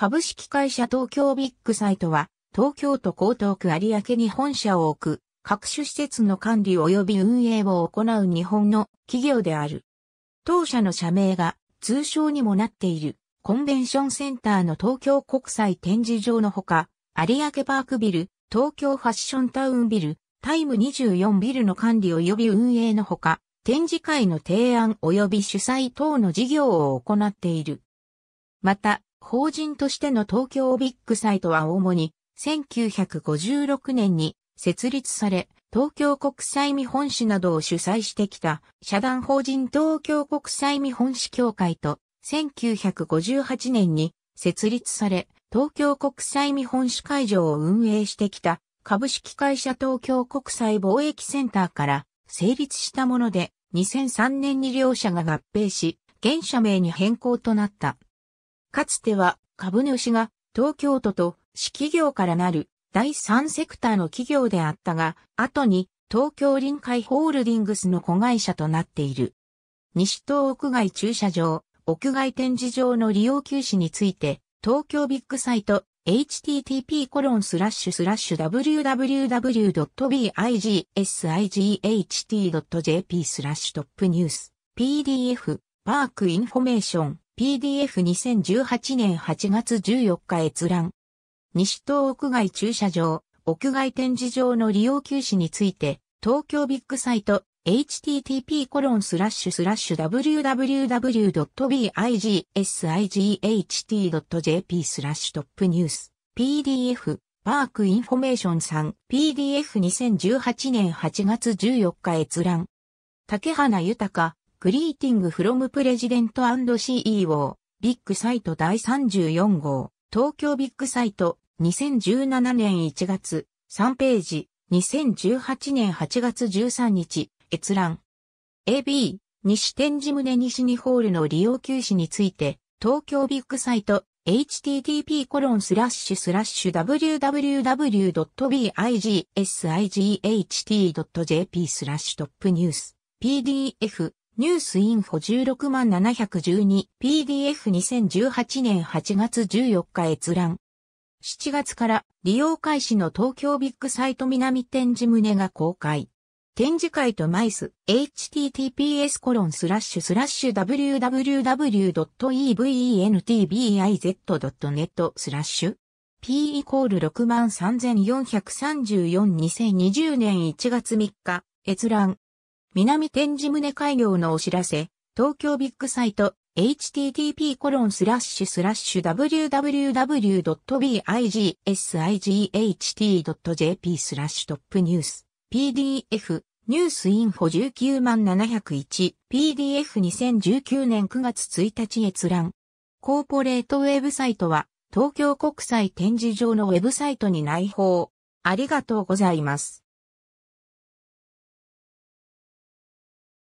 株式会社東京ビッグサイトは、東京都江東区有明に本社を置く、各種施設の管理及び運営を行う日本の企業である。当社の社名が通称にもなっているコンベンションセンターの東京国際展示場のほか、有明パークビル、東京ファッションタウンビル、タイム24ビルの管理及び運営のほか、展示会の提案及び主催等の事業を行っている。また、法人としての東京ビッグサイトは主に1956年に設立され、東京国際見本市などを主催してきた社団法人東京国際見本市協会と1958年に設立され、東京国際見本市会場を運営してきた株式会社東京国際貿易センターから成立したもので、2003年に両社が合併し、現社名に変更となった。かつては株主が東京都と市企業からなる第三セクターの企業であったが、後に東京臨海ホールディングスの子会社となっている。西東屋外駐車場、屋外展示場の利用休止について、東京ビッグサイト http://www.bigsigt.jp h スラッシュトップニュース PDF パークインフォメーション PDF2018 年8月14日閲覧。西東屋外駐車場、屋外展示場の利用休止について、東京ビッグサイト、http://www.bigsigt.jp h スラッシュトップニュース PDF パークインフォメーションさん PDF2018 年8月14日閲覧竹花豊グリーティングフロムプレジデント &CEO、ビッグサイト第34号、東京ビッグサイト、2017年1月、3ページ、2018年8月13日、閲覧。AB、西天寺宗西2ホールの利用休止について、東京ビッグサイト、http コロンスラッシュスラッシュ www.bigsIght.jp スラッシュトップニュース PDF ニュースインフォ16万 712PDF2018 年8月14日閲覧。7月から利用開始の東京ビッグサイト南展示棟が公開。展示会とマイス https コロンスラッシュスラッシュ www.eventbiz.net スラッシュ p イコール6万3434 2020年1月3日閲覧南天示宗開業のお知らせ、東京ビッグサイト、http://www.bigsigt.jp コロンススララッッシシュュ h スラッシュトップニュース PDF ニュースインフォ19万 701PDF2019 年9月1日閲覧コーポレートウェブサイトは東京国際展示場のウェブサイトに内包ありがとうございます。